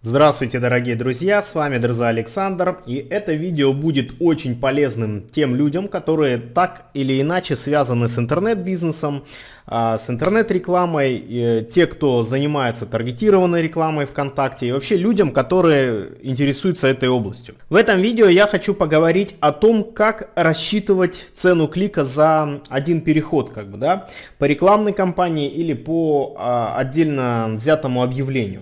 Здравствуйте, дорогие друзья, с вами Дерза Александр, и это видео будет очень полезным тем людям, которые так или иначе связаны с интернет-бизнесом, а, с интернет-рекламой, э, те, кто занимается таргетированной рекламой ВКонтакте, и вообще людям, которые интересуются этой областью. В этом видео я хочу поговорить о том, как рассчитывать цену клика за один переход, как бы, да, по рекламной кампании или по а, отдельно взятому объявлению.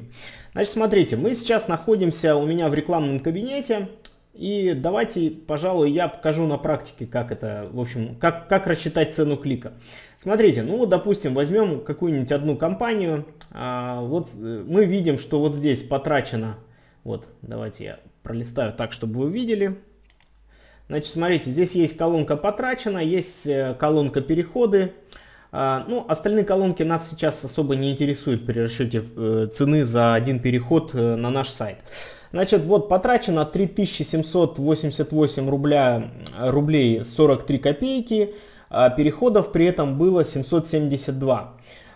Значит, смотрите, мы сейчас находимся у меня в рекламном кабинете. И давайте, пожалуй, я покажу на практике, как это, в общем, как, как рассчитать цену клика. Смотрите, ну, допустим, возьмем какую-нибудь одну компанию. А, вот э, мы видим, что вот здесь потрачено. Вот, давайте я пролистаю так, чтобы вы видели. Значит, смотрите, здесь есть колонка потрачено, есть э, колонка переходы. А, ну, остальные колонки нас сейчас особо не интересуют при расчете э, цены за один переход э, на наш сайт. Значит, вот потрачено 3788 рубля, э, рублей 43 копейки, а переходов при этом было 772.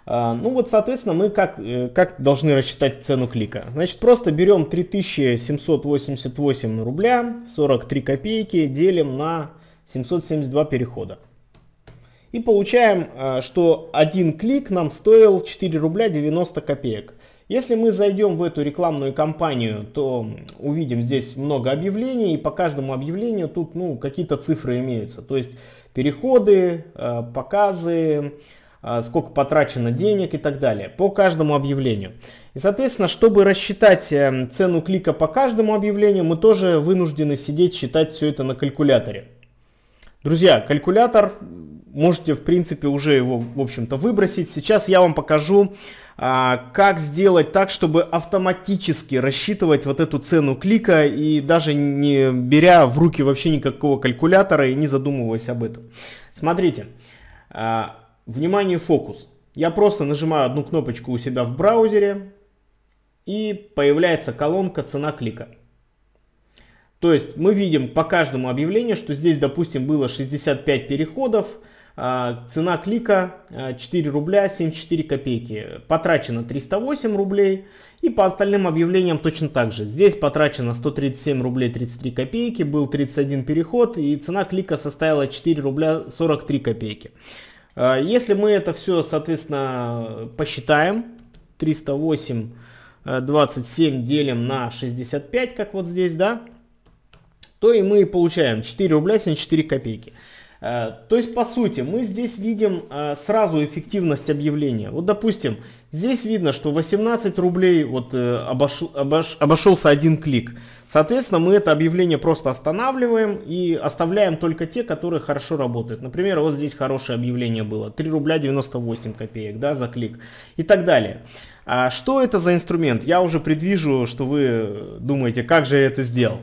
А, ну вот, соответственно, мы как, как должны рассчитать цену клика? Значит, просто берем 3788 рубля 43 копейки, делим на 772 перехода. И получаем, а, что один клик нам стоил 4 рубля 90 копеек. Если мы зайдем в эту рекламную кампанию, то увидим здесь много объявлений, и по каждому объявлению тут ну, какие-то цифры имеются. То есть переходы, а, показы, а, сколько потрачено денег и так далее. По каждому объявлению. И, соответственно, чтобы рассчитать э, цену клика по каждому объявлению, мы тоже вынуждены сидеть считать все это на калькуляторе. Друзья, калькулятор можете, в принципе, уже его, в общем-то, выбросить. Сейчас я вам покажу, а, как сделать так, чтобы автоматически рассчитывать вот эту цену клика и даже не беря в руки вообще никакого калькулятора и не задумываясь об этом. Смотрите, а, внимание, фокус. Я просто нажимаю одну кнопочку у себя в браузере и появляется колонка «Цена клика». То есть мы видим по каждому объявлению, что здесь, допустим, было 65 переходов, а, цена клика 4 а, рубля 74 копейки. Потрачено 308 рублей. И по остальным объявлениям точно так же. Здесь потрачено 137 рублей 33 копейки, был 31 переход и цена клика составила 4 рубля 43 копейки. А, если мы это все, соответственно, посчитаем, 308, 27 делим на 65, как вот здесь, да, то и мы получаем 4 рубля 74 копейки. Э, то есть, по сути, мы здесь видим э, сразу эффективность объявления. Вот, допустим, здесь видно, что 18 рублей вот э, обошел, обош, обошелся один клик. Соответственно, мы это объявление просто останавливаем и оставляем только те, которые хорошо работают. Например, вот здесь хорошее объявление было. 3 рубля 98 копеек да, за клик и так далее. А что это за инструмент? Я уже предвижу, что вы думаете, как же я это сделал.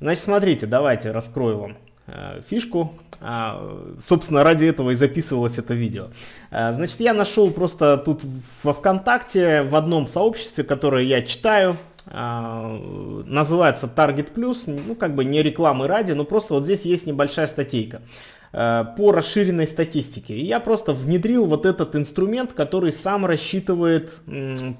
Значит, смотрите, давайте раскрою вам. Э, фишку. А, собственно, ради этого и записывалось это видео. Э, значит, я нашел просто тут во ВКонтакте, в одном сообществе, которое я читаю, э, называется Target Plus, ну как бы не рекламы ради, но просто вот здесь есть небольшая статейка. Э, по расширенной статистике. И я просто внедрил вот этот инструмент, который сам рассчитывает,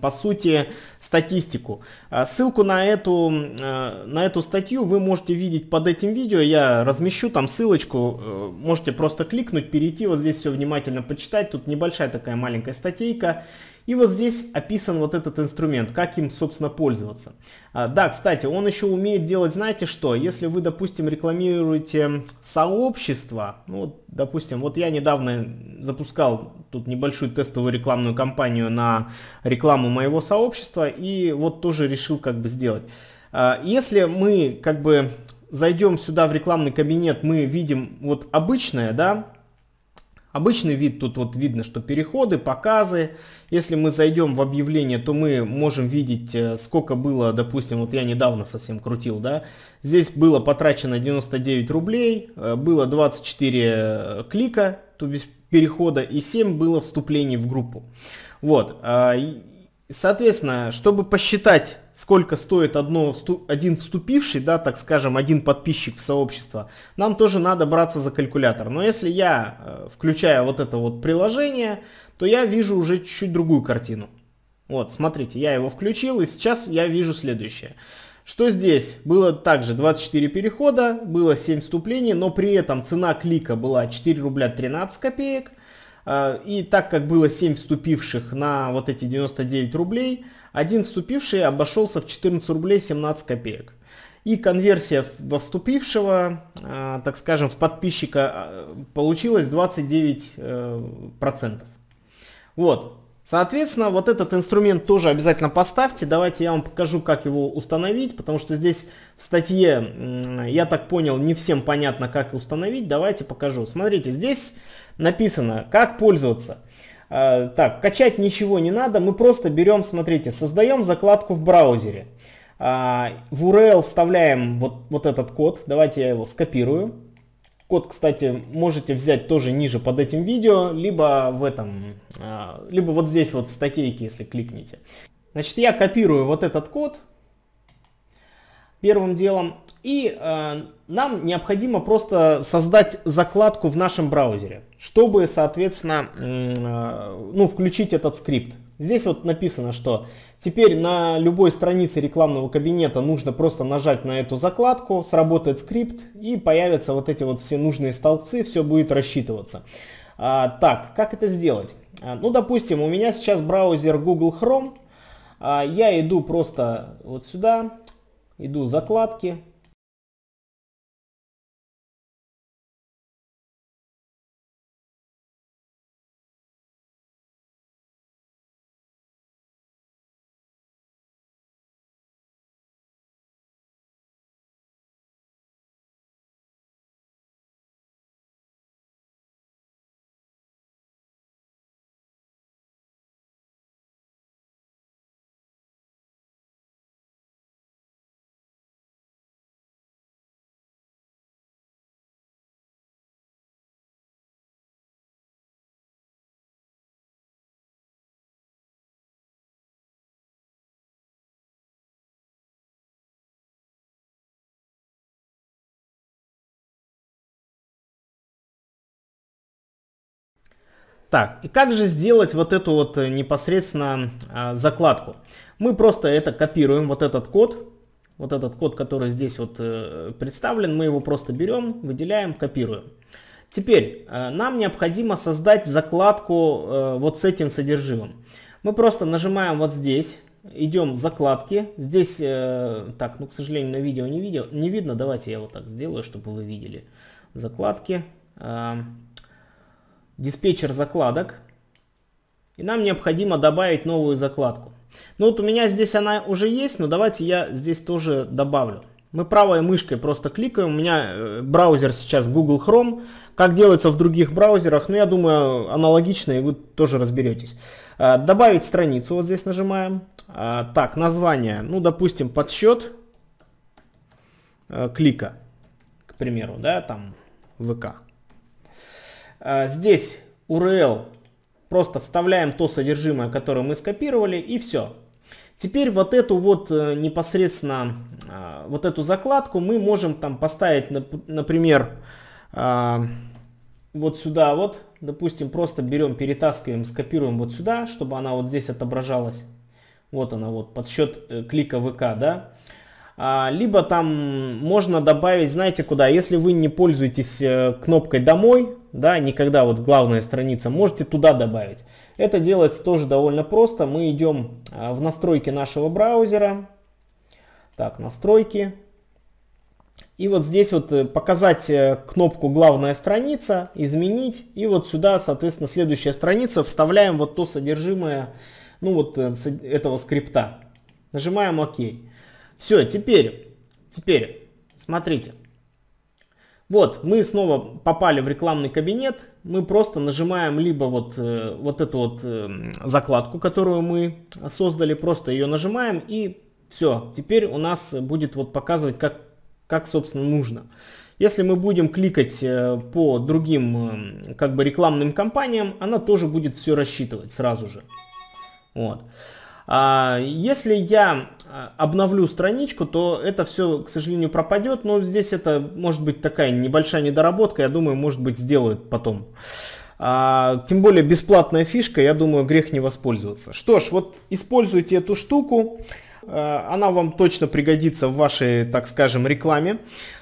по сути, статистику. А ссылку на эту, э, на эту статью вы можете видеть под этим видео. Я размещу там ссылочку. Э, можете просто кликнуть, перейти, вот здесь все внимательно почитать. Тут небольшая такая маленькая статейка. И вот здесь описан вот этот инструмент, как им, собственно, пользоваться. А, да, кстати, он еще умеет делать, знаете что, если вы, допустим, рекламируете сообщество, ну, вот, допустим, вот я недавно запускал тут небольшую тестовую рекламную кампанию на рекламу моего сообщества, и вот тоже решил как бы сделать. А, если мы как бы зайдем сюда в рекламный кабинет, мы видим вот обычное, да, Обычный вид, тут вот видно, что переходы, показы. Если мы зайдем в объявление, то мы можем видеть, э, сколько было, допустим, вот я недавно совсем крутил, да, здесь было потрачено 99 рублей, э, было 24 э, клика, то есть перехода, и 7 было вступлений в группу. Вот, а, соответственно, чтобы посчитать сколько стоит одно, один вступивший, да, так скажем, один подписчик в сообщество, нам тоже надо браться за калькулятор. Но если я э, включаю вот это вот приложение, то я вижу уже чуть-чуть другую картину. Вот, смотрите, я его включил, и сейчас я вижу следующее. Что здесь? Было также 24 перехода, было 7 вступлений, но при этом цена клика была 4 рубля 13 копеек. Э, и так как было 7 вступивших на вот эти 99 рублей, один вступивший обошелся в 14 рублей 17 копеек. И конверсия во вступившего, а, так скажем, в подписчика а, получилась 29%. Э, вот. Соответственно, вот этот инструмент тоже обязательно поставьте. Давайте я вам покажу, как его установить, потому что здесь в статье, я так понял, не всем понятно, как установить. Давайте покажу. Смотрите, здесь написано, как пользоваться. А, так, качать ничего не надо, мы просто берем, смотрите, создаем закладку в браузере. А, в URL вставляем вот, вот этот код, давайте я его скопирую. Код, кстати, можете взять тоже ниже под этим видео, либо в этом, а, либо вот здесь вот в статейке, если кликните. Значит, я копирую вот этот код. Первым делом и э, нам необходимо просто создать закладку в нашем браузере, чтобы, соответственно, э, ну, включить этот скрипт. Здесь вот написано, что теперь на любой странице рекламного кабинета нужно просто нажать на эту закладку, сработает скрипт и появятся вот эти вот все нужные столбцы, все будет рассчитываться. А, так, как это сделать? А, ну, допустим, у меня сейчас браузер Google Chrome. А, я иду просто вот сюда, иду закладки, Так, и как же сделать вот эту вот э, непосредственно а, закладку? Мы просто это копируем, вот этот код, вот этот код, который здесь вот э, представлен, мы его просто берем, выделяем, копируем. Теперь э, нам необходимо создать закладку вот с этим содержимым. Мы просто нажимаем вот здесь, идем в закладки. Здесь, так, ну, к сожалению, на видео не, видел, не видно. Давайте я вот так сделаю, чтобы вы видели. Закладки. А, диспетчер закладок. И нам необходимо добавить новую закладку. Ну вот у меня здесь она уже есть, но давайте я здесь тоже добавлю. Мы правой мышкой просто кликаем. У меня э, браузер сейчас Google Chrome. Как делается в других браузерах, ну я думаю аналогично, и вы тоже разберетесь. Э, добавить страницу, вот здесь нажимаем. Э, так, название, ну допустим подсчет клика, к примеру, да, там ВК. А, здесь URL просто вставляем то содержимое, которое мы скопировали и все. Теперь вот эту вот э, непосредственно, а, вот эту закладку мы можем там поставить, например, а, вот сюда вот, допустим, просто берем, перетаскиваем, скопируем вот сюда, чтобы она вот здесь отображалась. Вот она вот, подсчет э, клика ВК, да. А, либо там можно добавить, знаете куда, если вы не пользуетесь э, кнопкой «Домой», да, никогда вот главная страница, можете туда добавить. Это делается тоже довольно просто. Мы идем а, в настройки нашего браузера. Так, настройки. И вот здесь вот э, показать э, кнопку «Главная страница», изменить. И вот сюда, соответственно, следующая страница. Вставляем вот то содержимое ну, вот, этого скрипта. Нажимаем «Ок». Все, теперь, теперь, смотрите. Вот, мы снова попали в рекламный кабинет, мы просто нажимаем либо вот, э, вот эту вот э, закладку, которую мы создали, просто ее нажимаем и все, теперь у нас будет вот показывать, как, как собственно нужно. Если мы будем кликать э, по другим как бы рекламным компаниям, она тоже будет все рассчитывать сразу же. Вот. А, если я а, обновлю страничку, то это все, к сожалению, пропадет, но здесь это может быть такая небольшая недоработка, я думаю, может быть, сделают потом. А, тем более бесплатная фишка, я думаю, грех не воспользоваться. Что ж, вот используйте эту штуку, она вам точно пригодится в вашей, так скажем, рекламе.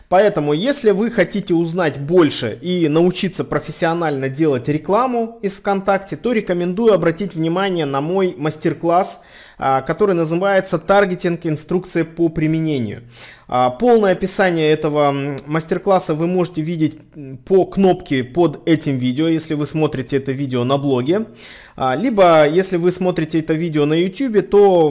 Поэтому, если вы хотите узнать больше и научиться профессионально делать рекламу из ВКонтакте, то рекомендую обратить внимание на мой мастер-класс, а, который называется «Таргетинг. Инструкция по применению». А, полное описание этого мастер-класса вы можете видеть по кнопке под этим видео, если вы смотрите это видео на блоге. А, либо, если вы смотрите это видео на YouTube, то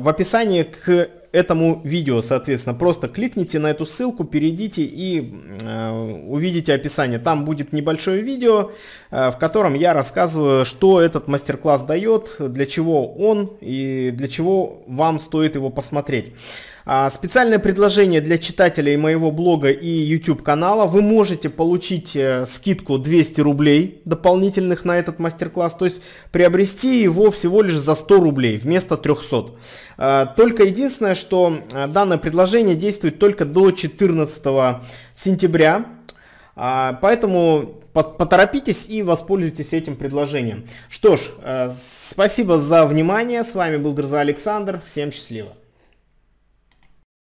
в описании к этому видео, соответственно. Просто кликните на эту ссылку, перейдите и э, увидите описание. Там будет небольшое видео, э, в котором я рассказываю, что этот мастер-класс дает, для чего он и для чего вам стоит его посмотреть. А, специальное предложение для читателей моего блога и YouTube канала. Вы можете получить э, скидку 200 рублей дополнительных на этот мастер-класс, то есть приобрести его всего лишь за 100 рублей вместо 300. А, только единственное, что э, данное предложение действует только до 14 сентября. А, поэтому поторопитесь и воспользуйтесь этим предложением. Что ж, э, спасибо за внимание. С вами был Гроза Александр. Всем счастливо.